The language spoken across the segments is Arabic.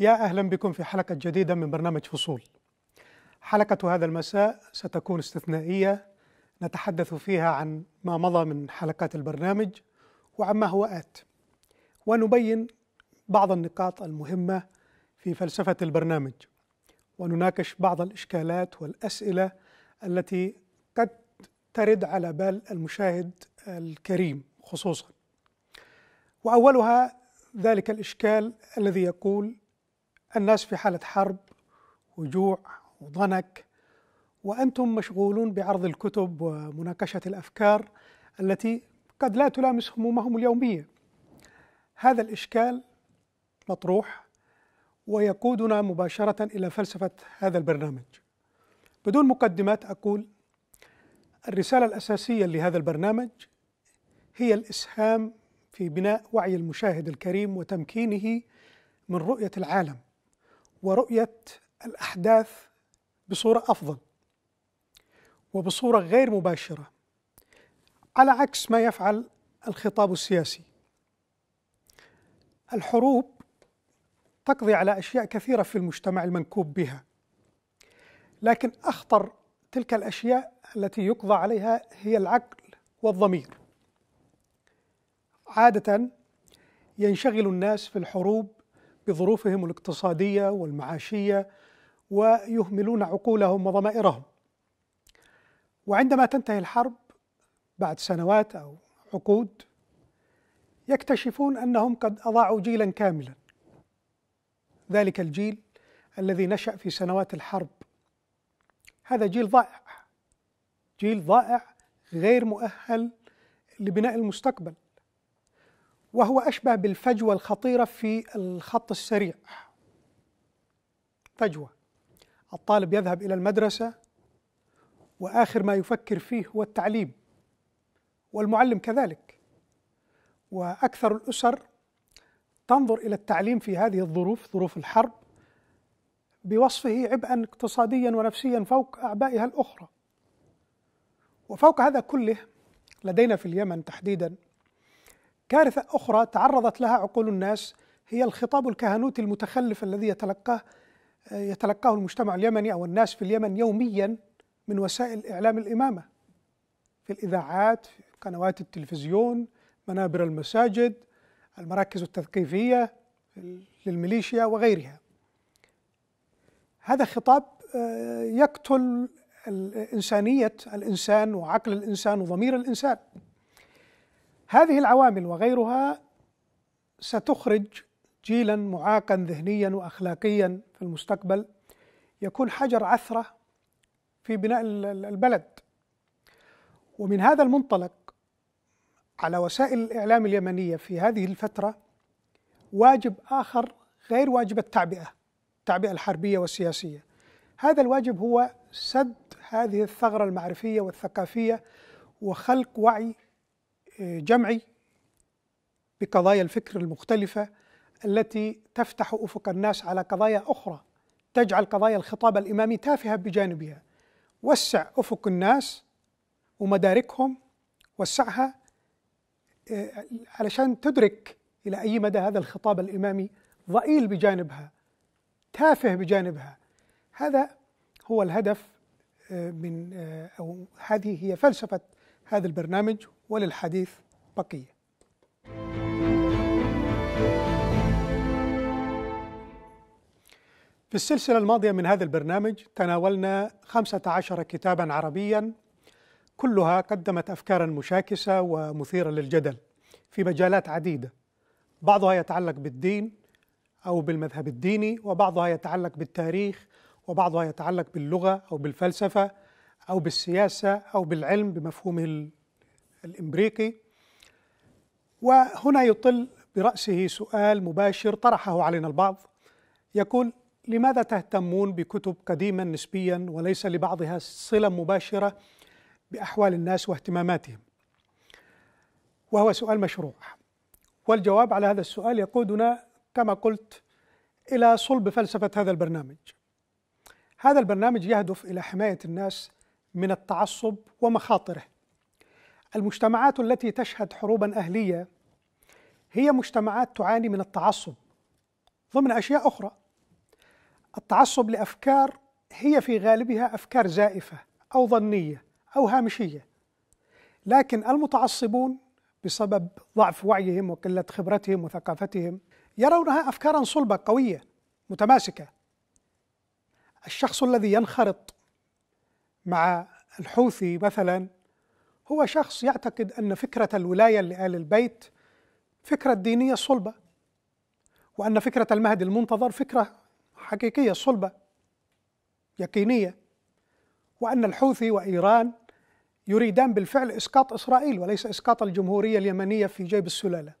يا أهلا بكم في حلقة جديدة من برنامج فصول حلقة هذا المساء ستكون استثنائية نتحدث فيها عن ما مضى من حلقات البرنامج وعما هو آت ونبين بعض النقاط المهمة في فلسفة البرنامج ونناقش بعض الإشكالات والأسئلة التي قد ترد على بال المشاهد الكريم خصوصا وأولها ذلك الإشكال الذي يقول الناس في حالة حرب وجوع وضنك وأنتم مشغولون بعرض الكتب ومناقشة الأفكار التي قد لا تلامس همومهم اليومية هذا الإشكال مطروح ويقودنا مباشرة إلى فلسفة هذا البرنامج بدون مقدمات أقول الرسالة الأساسية لهذا البرنامج هي الإسهام في بناء وعي المشاهد الكريم وتمكينه من رؤية العالم ورؤية الأحداث بصورة أفضل وبصورة غير مباشرة على عكس ما يفعل الخطاب السياسي الحروب تقضي على أشياء كثيرة في المجتمع المنكوب بها لكن أخطر تلك الأشياء التي يقضى عليها هي العقل والضمير عادة ينشغل الناس في الحروب بظروفهم الاقتصاديه والمعاشيه ويهملون عقولهم وضمائرهم وعندما تنتهي الحرب بعد سنوات او عقود يكتشفون انهم قد اضاعوا جيلا كاملا ذلك الجيل الذي نشا في سنوات الحرب هذا جيل ضائع جيل ضائع غير مؤهل لبناء المستقبل وهو أشبه بالفجوة الخطيرة في الخط السريع فجوة الطالب يذهب إلى المدرسة وآخر ما يفكر فيه هو التعليم والمعلم كذلك وأكثر الأسر تنظر إلى التعليم في هذه الظروف ظروف الحرب بوصفه عبئا اقتصاديا ونفسيا فوق أعبائها الأخرى وفوق هذا كله لدينا في اليمن تحديدا كارثة أخرى تعرضت لها عقول الناس هي الخطاب الكهنوتي المتخلف الذي يتلقاه يتلقاه المجتمع اليمني أو الناس في اليمن يوميا من وسائل إعلام الإمامة في الإذاعات في قنوات التلفزيون منابر المساجد المراكز التثقيفية للميليشيا وغيرها هذا خطاب آه، يقتل إنسانية الإنسان وعقل الإنسان وضمير الإنسان هذه العوامل وغيرها ستخرج جيلا معاقا ذهنيا واخلاقيا في المستقبل يكون حجر عثره في بناء البلد ومن هذا المنطلق على وسائل الاعلام اليمنيه في هذه الفتره واجب اخر غير واجب التعبئه التعبئه الحربيه والسياسيه هذا الواجب هو سد هذه الثغره المعرفيه والثقافيه وخلق وعي جمعي بقضايا الفكر المختلفة التي تفتح أفق الناس على قضايا أخرى تجعل قضايا الخطاب الإمامي تافهة بجانبها وسع أفق الناس ومداركهم وسعها آه، علشان تدرك إلى أي مدى هذا الخطاب الإمامي ضئيل بجانبها تافه بجانبها هذا هو الهدف آه، من آه، أو هذه هي فلسفة هذا البرنامج وللحديث بقيه في السلسلة الماضية من هذا البرنامج تناولنا 15 كتابا عربيا كلها قدمت أفكارا مشاكسة ومثيرة للجدل في مجالات عديدة بعضها يتعلق بالدين أو بالمذهب الديني وبعضها يتعلق بالتاريخ وبعضها يتعلق باللغة أو بالفلسفة أو بالسياسة أو بالعلم بمفهومه الإمريكي وهنا يطل برأسه سؤال مباشر طرحه علينا البعض يقول لماذا تهتمون بكتب قديما نسبيا وليس لبعضها صلة مباشرة بأحوال الناس واهتماماتهم وهو سؤال مشروع والجواب على هذا السؤال يقودنا كما قلت إلى صلب فلسفة هذا البرنامج هذا البرنامج يهدف إلى حماية الناس من التعصب ومخاطره المجتمعات التي تشهد حروبا اهليه هي مجتمعات تعاني من التعصب ضمن اشياء اخرى التعصب لافكار هي في غالبها افكار زائفه او ظنيه او هامشيه لكن المتعصبون بسبب ضعف وعيهم وقله خبرتهم وثقافتهم يرونها افكارا صلبه قويه متماسكه الشخص الذي ينخرط مع الحوثي مثلا هو شخص يعتقد أن فكرة الولاية لآل البيت فكرة دينية صلبة وأن فكرة المهدي المنتظر فكرة حقيقية صلبة يقينية وأن الحوثي وإيران يريدان بالفعل إسقاط إسرائيل وليس إسقاط الجمهورية اليمنية في جيب السلالة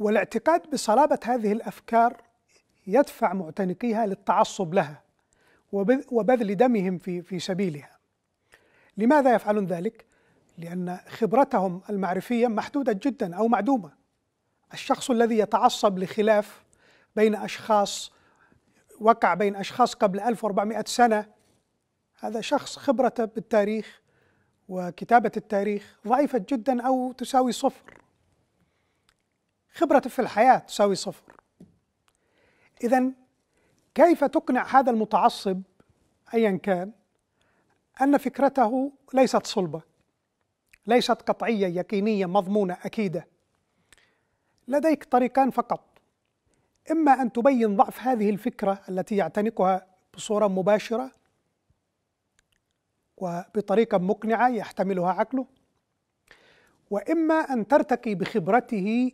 والاعتقاد بصلابة هذه الأفكار يدفع معتنقيها للتعصب لها وبذل دمهم في في سبيلها. لماذا يفعلون ذلك؟ لأن خبرتهم المعرفية محدودة جدا أو معدومة. الشخص الذي يتعصب لخلاف بين أشخاص وقع بين أشخاص قبل 1400 سنة هذا شخص خبرته بالتاريخ وكتابة التاريخ ضعيفة جدا أو تساوي صفر خبرته في الحياة تساوي صفر إذا كيف تقنع هذا المتعصب ايا كان ان فكرته ليست صلبه ليست قطعيه يقينيه مضمونه اكيده لديك طريقان فقط اما ان تبين ضعف هذه الفكره التي يعتنقها بصوره مباشره وبطريقه مقنعه يحتملها عقله واما ان ترتقي بخبرته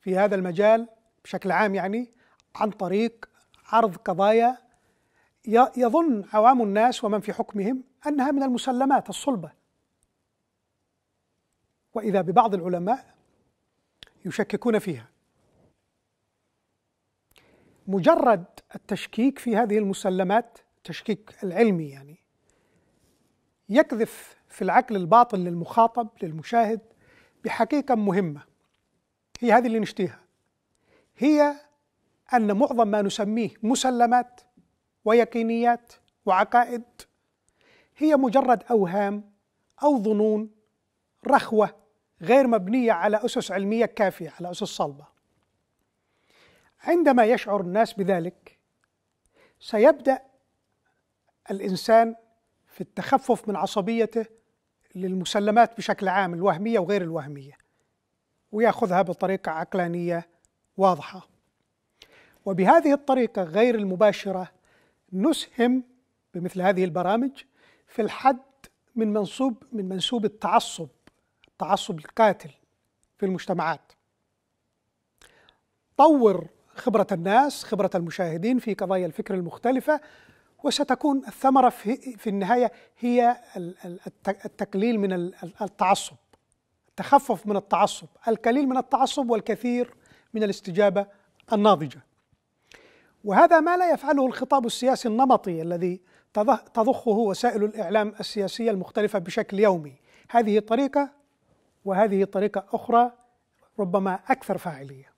في هذا المجال بشكل عام يعني عن طريق عرض قضايا يظن عوام الناس ومن في حكمهم انها من المسلمات الصلبه واذا ببعض العلماء يشككون فيها مجرد التشكيك في هذه المسلمات تشكيك العلمي يعني يقذف في العقل الباطن للمخاطب للمشاهد بحقيقه مهمه هي هذه اللي نشتيها هي أن معظم ما نسميه مسلمات ويقينيات وعقائد هي مجرد أوهام أو ظنون رخوة غير مبنية على أسس علمية كافية على أسس صلبة عندما يشعر الناس بذلك سيبدأ الإنسان في التخفف من عصبيته للمسلمات بشكل عام الوهمية وغير الوهمية وياخذها بطريقة عقلانية واضحة وبهذه الطريقة غير المباشرة نسهم بمثل هذه البرامج في الحد من منسوب من منسوب التعصب التعصب القاتل في المجتمعات طور خبرة الناس خبرة المشاهدين في قضايا الفكر المختلفة وستكون الثمرة في, في النهاية هي التقليل من التعصب التخفف من التعصب القليل من التعصب والكثير من الاستجابة الناضجة وهذا ما لا يفعله الخطاب السياسي النمطي الذي تضخه وسائل الاعلام السياسيه المختلفه بشكل يومي هذه طريقه وهذه طريقه اخرى ربما اكثر فاعليه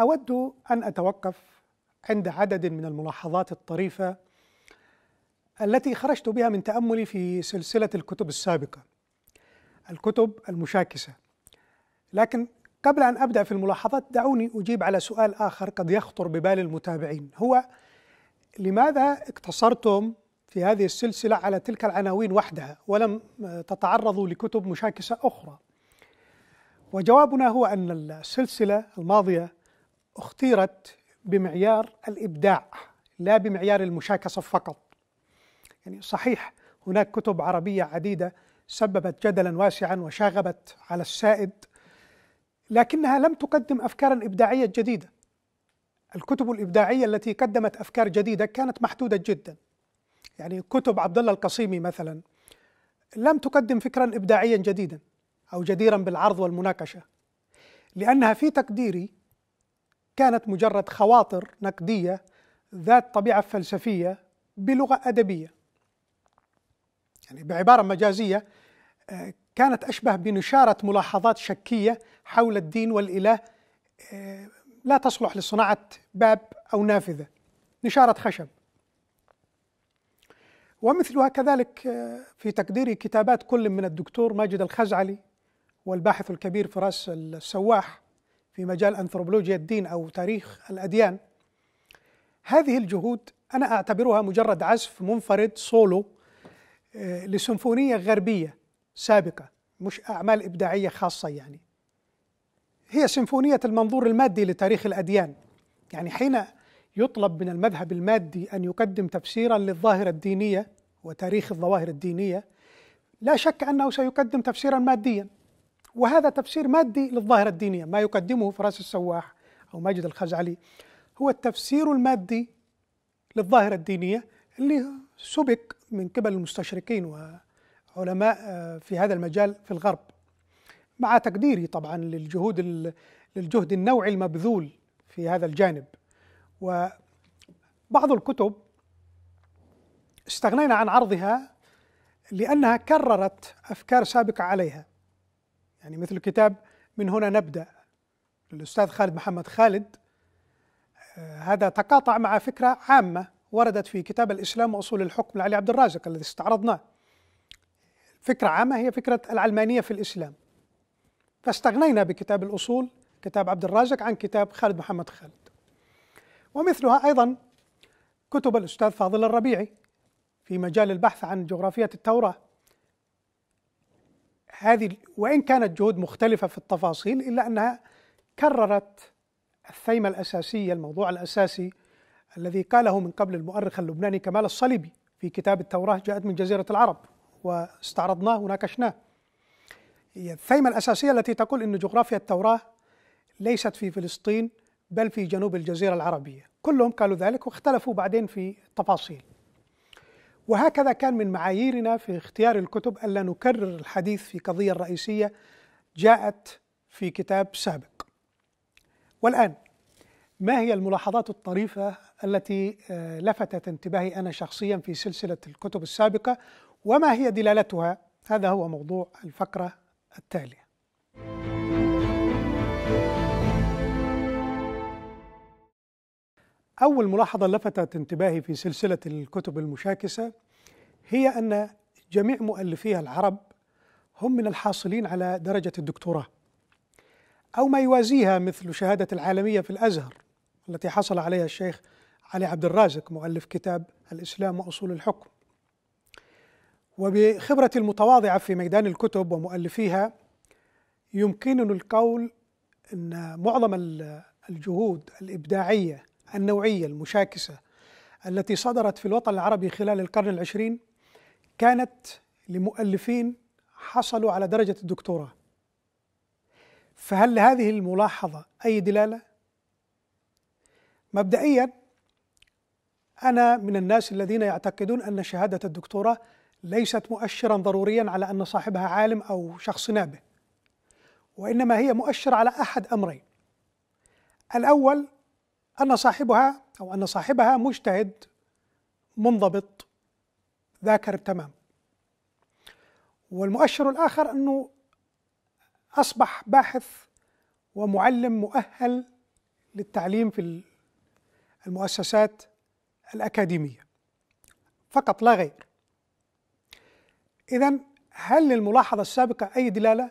اود ان اتوقف عند عدد من الملاحظات الطريفه التي خرجت بها من تاملي في سلسله الكتب السابقه الكتب المشاكسه لكن قبل أن أبدأ في الملاحظات دعوني أجيب على سؤال آخر قد يخطر ببال المتابعين هو لماذا اقتصرتم في هذه السلسلة على تلك العناوين وحدها ولم تتعرضوا لكتب مشاكسة أخرى وجوابنا هو أن السلسلة الماضية اختيرت بمعيار الإبداع لا بمعيار المشاكسة فقط يعني صحيح هناك كتب عربية عديدة سببت جدلا واسعا وشاغبت على السائد لكنها لم تقدم افكارا ابداعيه جديده الكتب الابداعيه التي قدمت افكار جديده كانت محدوده جدا يعني كتب عبد الله القصيمي مثلا لم تقدم فكرا ابداعيا جديدا او جديرا بالعرض والمناقشه لانها في تقديري كانت مجرد خواطر نقديه ذات طبيعه فلسفيه بلغه ادبيه يعني بعباره مجازيه آه، كانت أشبه بنشارة ملاحظات شكية حول الدين والإله آه، لا تصلح لصناعة باب أو نافذة نشارة خشب ومثلها كذلك آه، في تقديري كتابات كل من الدكتور ماجد الخزعلي والباحث الكبير فراس السواح في مجال أنثروبولوجيا الدين أو تاريخ الأديان هذه الجهود أنا أعتبرها مجرد عزف منفرد سولو آه، لسيمفونية غربية سابقة مش أعمال إبداعية خاصة يعني هي سيمفونية المنظور المادي لتاريخ الأديان يعني حين يطلب من المذهب المادي أن يقدم تفسيرا للظاهرة الدينية وتاريخ الظواهر الدينية لا شك أنه سيقدم تفسيرا ماديا وهذا تفسير مادي للظاهرة الدينية ما يقدمه فراس السواح أو ماجد الخزعلي هو التفسير المادي للظاهرة الدينية اللي سبق من قبل المستشرقين و علماء آه، في هذا المجال في الغرب مع تقديري طبعا للجهود للجهد النوعي المبذول في هذا الجانب وبعض الكتب استغنينا عن عرضها لأنها كررت أفكار سابقة عليها يعني مثل كتاب من هنا نبدأ للأستاذ خالد محمد خالد آه، هذا تقاطع مع فكرة عامة وردت في كتاب الإسلام وأصول الحكم لعلي عبد الرازق الذي استعرضناه فكرة عامة هي فكرة العلمانية في الإسلام فاستغنينا بكتاب الأصول كتاب عبد الرازق عن كتاب خالد محمد خالد ومثلها أيضا كتب الأستاذ فاضل الربيعي في مجال البحث عن جغرافية التوراة هذه وإن كانت جهود مختلفة في التفاصيل إلا أنها كررت الثيمة الأساسية الموضوع الأساسي الذي قاله من قبل المؤرخ اللبناني كمال الصليبي في كتاب التوراة جاءت من جزيرة العرب واستعرضناه وناقشناه الثيمة الأساسية التي تقول أن جغرافيا التوراة ليست في فلسطين بل في جنوب الجزيرة العربية كلهم قالوا ذلك واختلفوا بعدين في التفاصيل وهكذا كان من معاييرنا في اختيار الكتب ألا نكرر الحديث في قضية رئيسية جاءت في كتاب سابق والآن ما هي الملاحظات الطريفة التي آه، لفتت انتباهي أنا شخصيا في سلسلة الكتب السابقة وما هي دلالتها هذا هو موضوع الفقره التاليه أول ملاحظة لفتت انتباهي في سلسلة الكتب المشاكسة هي أن جميع مؤلفيها العرب هم من الحاصلين على درجة الدكتوراه أو ما يوازيها مثل شهادة العالمية في الأزهر التي حصل عليها الشيخ علي عبد الرازق مؤلف كتاب الإسلام وأصول الحكم وبخبرتي المتواضعة في ميدان الكتب ومؤلفيها يمكنني القول أن معظم الجهود الإبداعية النوعية المشاكسة التي صدرت في الوطن العربي خلال القرن العشرين كانت لمؤلفين حصلوا على درجة الدكتوراه فهل لهذه الملاحظة أي دلالة؟ مبدئيا أنا من الناس الذين يعتقدون أن شهادة الدكتوراه ليست مؤشرا ضروريا على ان صاحبها عالم او شخص نابه وانما هي مؤشر على احد امرين الاول ان صاحبها او ان صاحبها مجتهد منضبط ذاكر تمام والمؤشر الاخر انه اصبح باحث ومعلم مؤهل للتعليم في المؤسسات الاكاديميه فقط لا غير إذا هل للملاحظة السابقة أي دلالة؟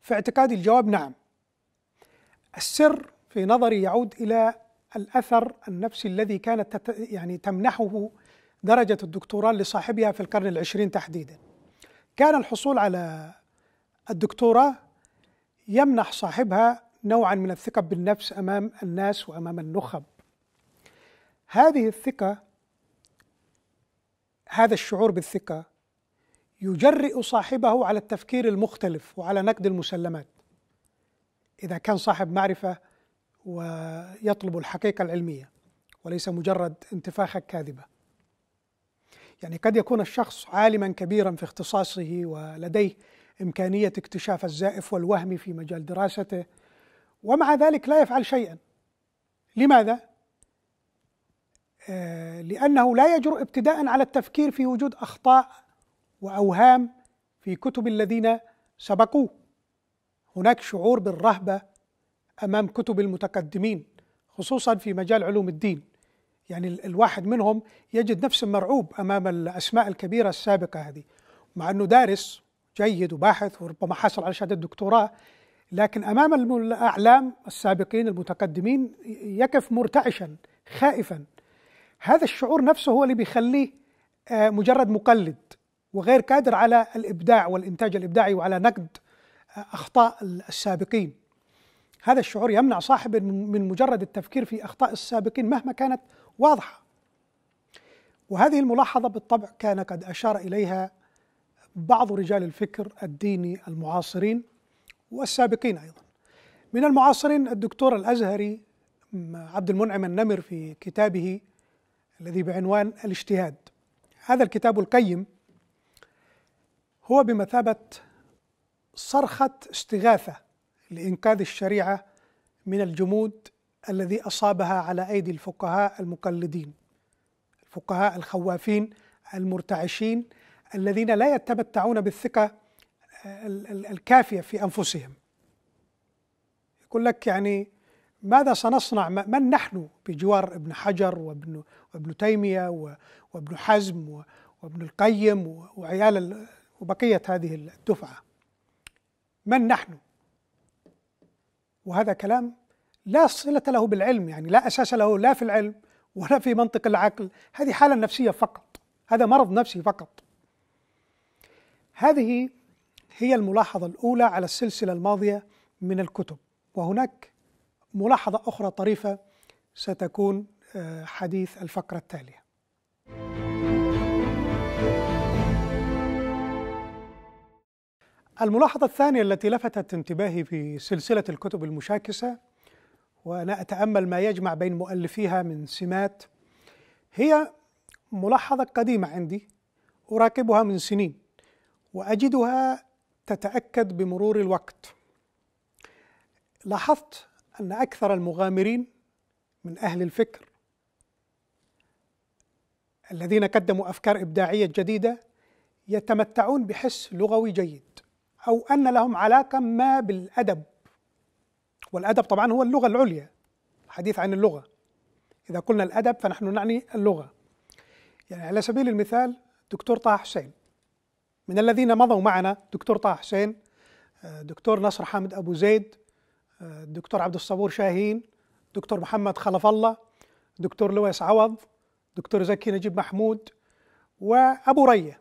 في اعتقادي الجواب نعم. السر في نظري يعود إلى الأثر النفسي الذي كانت تت يعني تمنحه درجة الدكتوراه لصاحبها في القرن العشرين تحديدا. كان الحصول على الدكتوراه يمنح صاحبها نوعا من الثقة بالنفس أمام الناس وأمام النخب. هذه الثقة هذا الشعور بالثقة يجرئ صاحبه على التفكير المختلف وعلى نقد المسلمات إذا كان صاحب معرفة ويطلب الحقيقة العلمية وليس مجرد انتفاخة كاذبة يعني قد يكون الشخص عالما كبيرا في اختصاصه ولديه إمكانية اكتشاف الزائف والوهم في مجال دراسته ومع ذلك لا يفعل شيئا لماذا؟ آه، لأنه لا يجرؤ ابتداء على التفكير في وجود أخطاء واوهام في كتب الذين سبقوه هناك شعور بالرهبه امام كتب المتقدمين خصوصا في مجال علوم الدين يعني الواحد منهم يجد نفسه مرعوب امام الاسماء الكبيره السابقه هذه مع انه دارس جيد وباحث وربما حصل على شهاده دكتوراه لكن امام الاعلام السابقين المتقدمين يقف مرتعشا خائفا هذا الشعور نفسه هو اللي بيخليه آه، مجرد مقلد وغير قادر على الابداع والانتاج الابداعي وعلى نقد اخطاء السابقين هذا الشعور يمنع صاحب من مجرد التفكير في اخطاء السابقين مهما كانت واضحه وهذه الملاحظه بالطبع كان قد اشار اليها بعض رجال الفكر الديني المعاصرين والسابقين ايضا من المعاصرين الدكتور الازهري عبد المنعم النمر في كتابه الذي بعنوان الاجتهاد هذا الكتاب القيم هو بمثابة صرخة استغاثة لإنقاذ الشريعة من الجمود الذي أصابها على أيدي الفقهاء المقلدين الفقهاء الخوافين المرتعشين الذين لا يتمتعون بالثقة آه، الكافية في أنفسهم يقول لك يعني ماذا سنصنع من نحن بجوار ابن حجر وابن, وابن تيمية وابن حزم وابن القيم وعيال وبقية هذه الدفعة من نحن وهذا كلام لا صلة له بالعلم يعني لا أساس له لا في العلم ولا في منطق العقل هذه حالة نفسية فقط هذا مرض نفسي فقط هذه هي الملاحظة الأولى على السلسلة الماضية من الكتب وهناك ملاحظة أخرى طريفة ستكون آه، حديث الفقرة التالية الملاحظة الثانية التي لفتت انتباهي في سلسلة الكتب المشاكسة وأنا أتأمل ما يجمع بين مؤلفيها من سمات هي ملاحظة قديمة عندي أراقبها من سنين وأجدها تتأكد بمرور الوقت لاحظت أن أكثر المغامرين من أهل الفكر الذين قدموا أفكار إبداعية جديدة يتمتعون بحس لغوي جيد أو أن لهم علاقة ما بالأدب والأدب طبعا هو اللغة العليا الحديث عن اللغة إذا قلنا الأدب فنحن نعني اللغة يعني على سبيل المثال دكتور طه حسين من الذين مضوا معنا دكتور طه حسين آه، دكتور نصر حامد أبو زيد آه، دكتور عبد الصبور شاهين دكتور محمد خلف الله دكتور لويس عوض دكتور زكي نجيب محمود وأبو رية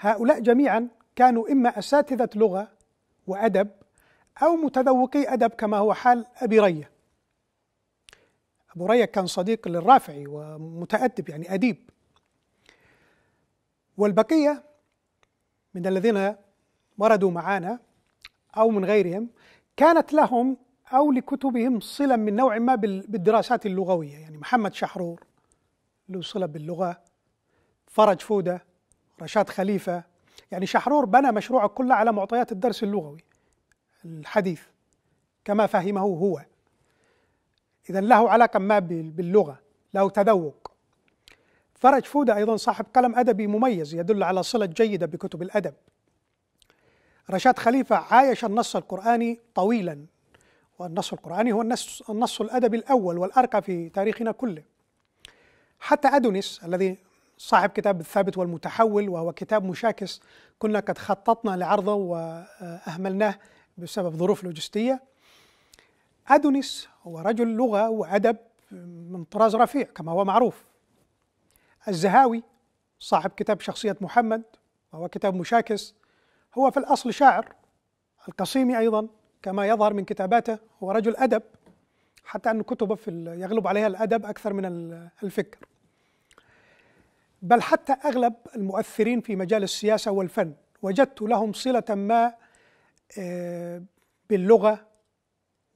هؤلاء جميعا كانوا إما أساتذة لغة وأدب أو متذوقي أدب كما هو حال أبي رية أبو رية كان صديق للرافعي ومتأدب يعني أديب والبقية من الذين وردوا معنا أو من غيرهم كانت لهم أو لكتبهم صلة من نوع ما بالدراسات اللغوية يعني محمد شحرور له صلة باللغة فرج فودة رشاد خليفة يعني شحرور بنى مشروعه كله على معطيات الدرس اللغوي الحديث كما فهمه هو إذا له علاقة ما باللغة له تذوق فرج فودة أيضا صاحب قلم أدبي مميز يدل على صلة جيدة بكتب الأدب رشاد خليفة عايش النص القرآني طويلا والنص القرآني هو النص, النص الأدبي الأول والأرقى في تاريخنا كله حتى أدونيس الذي صاحب كتاب الثابت والمتحول وهو كتاب مشاكس كنا قد خططنا لعرضه وأهملناه بسبب ظروف لوجستية أدونيس هو رجل لغة وأدب من طراز رفيع كما هو معروف الزهاوي صاحب كتاب شخصية محمد وهو كتاب مشاكس هو في الأصل شاعر القصيمي أيضا كما يظهر من كتاباته هو رجل أدب حتى أن كتبه في يغلب عليها الأدب أكثر من الفكر بل حتى أغلب المؤثرين في مجال السياسة والفن وجدت لهم صلة ما آه، باللغة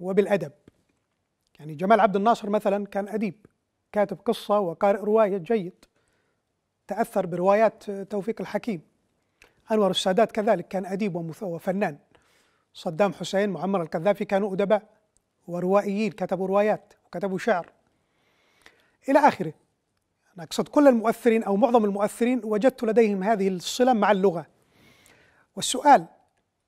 وبالأدب يعني جمال عبد الناصر مثلا كان أديب كاتب قصة وقارئ رواية جيد تأثر بروايات آه، توفيق الحكيم أنور السادات كذلك كان أديب وفنان صدام حسين معمر القذافي كانوا أدباء وروائيين كتبوا روايات وكتبوا شعر إلى آخره نقصد كل المؤثرين أو معظم المؤثرين وجدت لديهم هذه الصلة مع اللغة والسؤال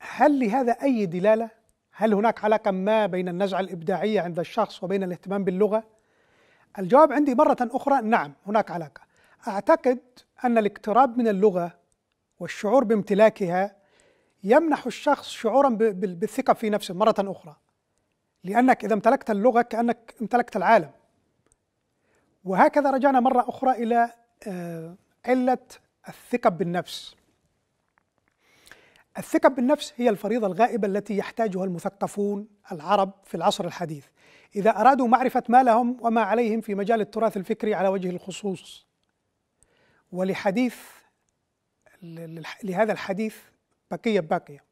هل لهذا أي دلالة؟ هل هناك علاقة ما بين النزعة الإبداعية عند الشخص وبين الاهتمام باللغة؟ الجواب عندي مرة أخرى نعم هناك علاقة أعتقد أن الاقتراب من اللغة والشعور بامتلاكها يمنح الشخص شعورا بالثقة في نفسه مرة أخرى لأنك إذا امتلكت اللغة كأنك امتلكت العالم وهكذا رجعنا مرة أخرى إلى آه، علة الثقة بالنفس الثقة بالنفس هي الفريضة الغائبة التي يحتاجها المثقفون العرب في العصر الحديث إذا أرادوا معرفة ما لهم وما عليهم في مجال التراث الفكري على وجه الخصوص ولحديث لهذا الحديث بقية باقية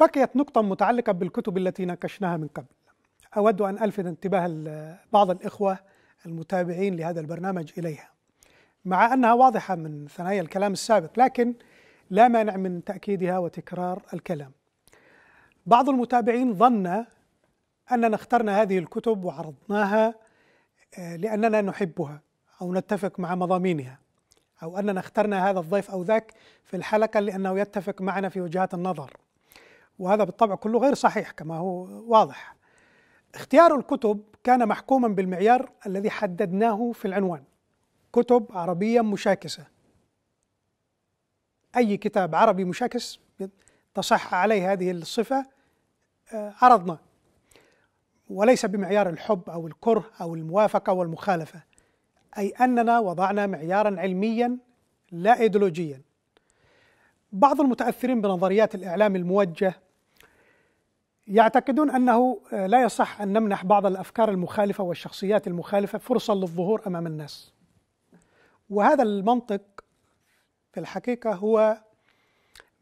بقيت نقطة متعلقة بالكتب التي ناقشناها من قبل أود أن ألفت انتباه بعض الإخوة المتابعين لهذا البرنامج إليها مع أنها واضحة من ثنايا الكلام السابق لكن لا مانع من تأكيدها وتكرار الكلام بعض المتابعين ظن أننا اخترنا هذه الكتب وعرضناها آه، لأننا نحبها أو نتفق مع مضامينها أو أننا اخترنا هذا الضيف أو ذاك في الحلقة لأنه يتفق معنا في وجهات النظر وهذا بالطبع كله غير صحيح كما هو واضح اختيار الكتب كان محكوما بالمعيار الذي حددناه في العنوان كتب عربية مشاكسة أي كتاب عربي مشاكس تصح عليه هذه الصفة آه، عرضنا وليس بمعيار الحب أو الكره أو الموافقة والمخالفة أي أننا وضعنا معيارا علميا لا إيديولوجيا بعض المتأثرين بنظريات الإعلام الموجه يعتقدون انه آه، لا يصح ان نمنح بعض الافكار المخالفه والشخصيات المخالفه فرصه للظهور امام الناس. وهذا المنطق في الحقيقه هو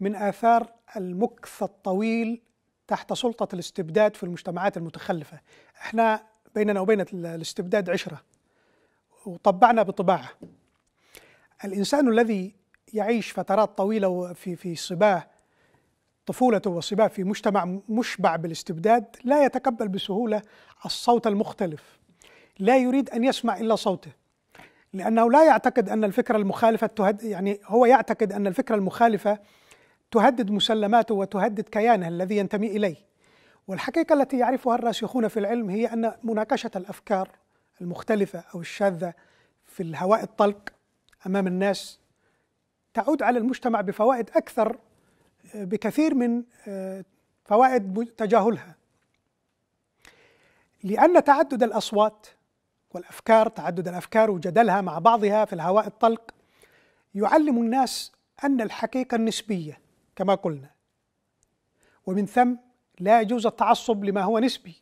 من اثار المكث الطويل تحت سلطه الاستبداد في المجتمعات المتخلفه. احنا بيننا وبين الاستبداد عشره وطبعنا بطباعه. الانسان الذي يعيش فترات طويله في في صباه طفولته وصباه في مجتمع مشبع بالاستبداد لا يتقبل بسهولة الصوت المختلف لا يريد أن يسمع إلا صوته لأنه لا يعتقد أن الفكرة المخالفة تهد يعني هو يعتقد أن الفكرة المخالفة تهدد مسلماته وتهدد كيانه الذي ينتمي إليه والحقيقة التي يعرفها الراسخون في العلم هي أن مناقشة الأفكار المختلفة أو الشاذة في الهواء الطلق أمام الناس تعود على المجتمع بفوائد أكثر بكثير من آه، فوائد تجاهلها لأن تعدد الأصوات والأفكار تعدد الأفكار وجدلها مع بعضها في الهواء الطلق يعلم الناس أن الحقيقة النسبية كما قلنا ومن ثم لا يجوز التعصب لما هو نسبي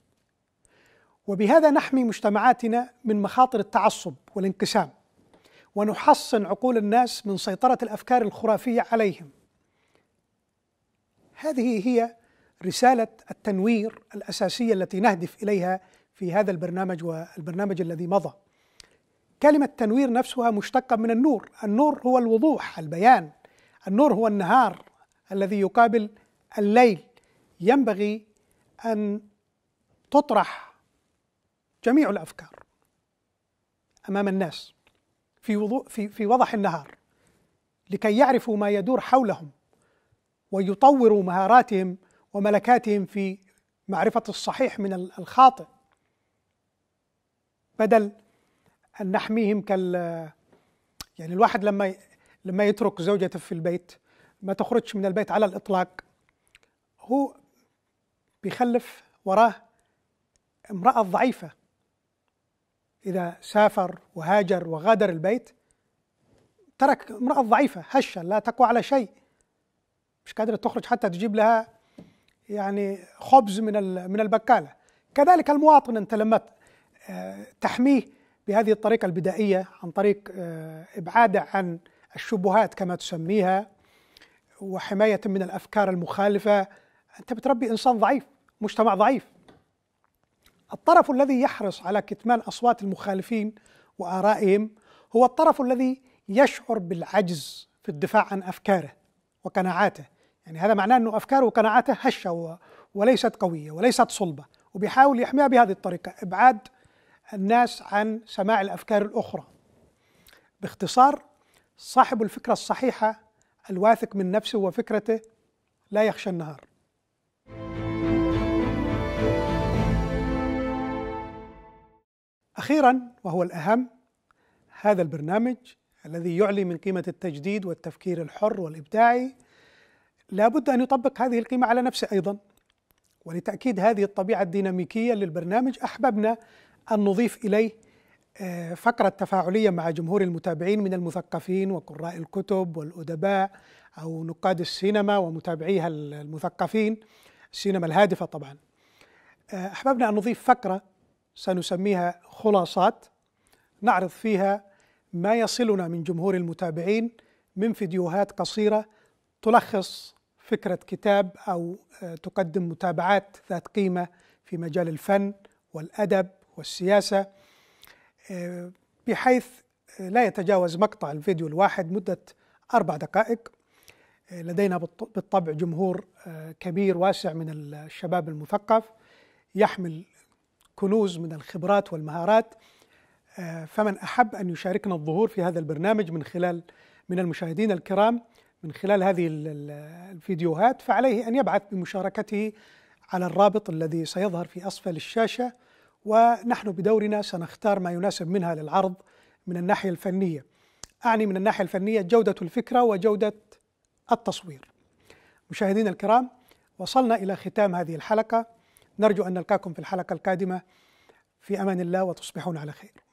وبهذا نحمي مجتمعاتنا من مخاطر التعصب والانقسام ونحصن عقول الناس من سيطرة الأفكار الخرافية عليهم هذه هي رسالة التنوير الأساسية التي نهدف إليها في هذا البرنامج والبرنامج الذي مضى. كلمة تنوير نفسها مشتقة من النور، النور هو الوضوح، البيان، النور هو النهار الذي يقابل الليل. ينبغي أن تطرح جميع الأفكار أمام الناس في وضوح في في وضح النهار لكي يعرفوا ما يدور حولهم ويطوروا مهاراتهم وملكاتهم في معرفة الصحيح من الخاطئ بدل أن نحميهم كال يعني الواحد لما لما يترك زوجته في البيت ما تخرجش من البيت على الإطلاق هو بيخلف وراه امرأة ضعيفة إذا سافر وهاجر وغادر البيت ترك امرأة ضعيفة هشة لا تقوى على شيء مش قادرة تخرج حتى تجيب لها يعني خبز من من البكالة كذلك المواطن أنت لما آه، تحميه بهذه الطريقة البدائية عن طريق آه، إبعاده عن الشبهات كما تسميها وحماية من الأفكار المخالفة أنت بتربي إنسان ضعيف مجتمع ضعيف الطرف الذي يحرص على كتمان أصوات المخالفين وآرائهم هو الطرف الذي يشعر بالعجز في الدفاع عن أفكاره وقناعاته يعني هذا معناه أنه أفكاره وقناعاته هشة وليست قوية وليست صلبة وبيحاول يحميها بهذه الطريقة إبعاد الناس عن سماع الأفكار الأخرى باختصار صاحب الفكرة الصحيحة الواثق من نفسه وفكرته لا يخشى النهار أخيرا وهو الأهم هذا البرنامج الذي يعلي من قيمة التجديد والتفكير الحر والإبداعي لابد أن يطبق هذه القيمة على نفسه أيضا ولتأكيد هذه الطبيعة الديناميكية للبرنامج أحببنا أن نضيف إليه آه، فقرة تفاعلية مع جمهور المتابعين من المثقفين وقراء الكتب والأدباء أو نقاد السينما ومتابعيها المثقفين السينما الهادفة طبعا آه، أحببنا أن نضيف فقرة سنسميها خلاصات نعرض فيها ما يصلنا من جمهور المتابعين من فيديوهات قصيرة تلخص فكرة كتاب أو آه، تقدم متابعات ذات قيمة في مجال الفن والأدب والسياسة آه، بحيث آه، لا يتجاوز مقطع الفيديو الواحد مدة أربع دقائق لدينا بالطبع جمهور كبير واسع من الشباب المثقف يحمل كنوز من الخبرات والمهارات فمن أحب أن يشاركنا الظهور في هذا البرنامج من خلال من المشاهدين الكرام من خلال هذه الفيديوهات فعليه أن يبعث بمشاركته على الرابط الذي سيظهر في أسفل الشاشة ونحن بدورنا سنختار ما يناسب منها للعرض من الناحية الفنية أعني من الناحية الفنية جودة الفكرة وجودة التصوير مشاهدينا الكرام وصلنا إلى ختام هذه الحلقة نرجو أن نلقاكم في الحلقة القادمة في أمان الله وتصبحون على خير